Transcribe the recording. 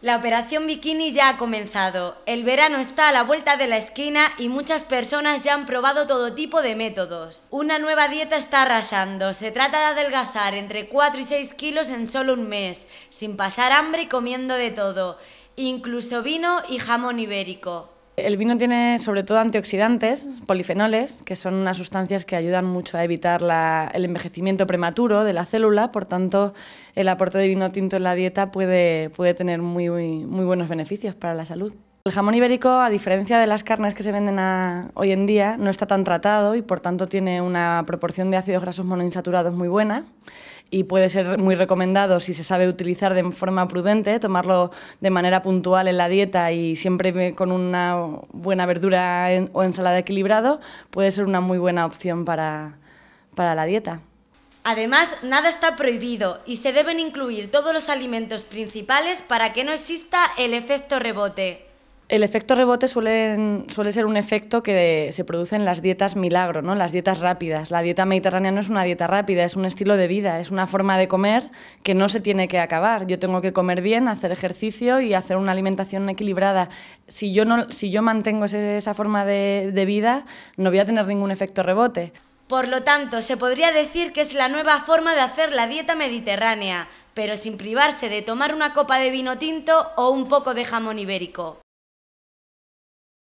La operación bikini ya ha comenzado. El verano está a la vuelta de la esquina y muchas personas ya han probado todo tipo de métodos. Una nueva dieta está arrasando. Se trata de adelgazar entre 4 y 6 kilos en solo un mes, sin pasar hambre y comiendo de todo, incluso vino y jamón ibérico. El vino tiene sobre todo antioxidantes, polifenoles, que son unas sustancias que ayudan mucho a evitar el envejecimiento prematuro de la célula, por tanto el aporte de vino tinto en la dieta puede, puede tener muy buenos beneficios para la salud. El jamón ibérico, a diferencia de las carnes que se venden hoy en día, no está tan tratado y por tanto tiene una proporción de ácidos grasos monoinsaturados muy buena y puede ser muy recomendado si se sabe utilizar de forma prudente, tomarlo de manera puntual en la dieta y siempre con una buena verdura o ensalada equilibrado, puede ser una muy buena opción para la dieta. Además, nada está prohibido y se deben incluir todos los alimentos principales para que no exista el efecto rebote. El efecto rebote suele ser un efecto que se produce en las dietas milagro, ¿no? las dietas rápidas. La dieta mediterránea no es una dieta rápida, es un estilo de vida, es una forma de comer que no se tiene que acabar. Yo tengo que comer bien, hacer ejercicio y hacer una alimentación equilibrada. Si yo, si yo mantengo esa forma de vida, no voy a tener ningún efecto rebote. Por lo tanto, se podría decir que es la nueva forma de hacer la dieta mediterránea, pero sin privarse de tomar una copa de vino tinto o un poco de jamón ibérico.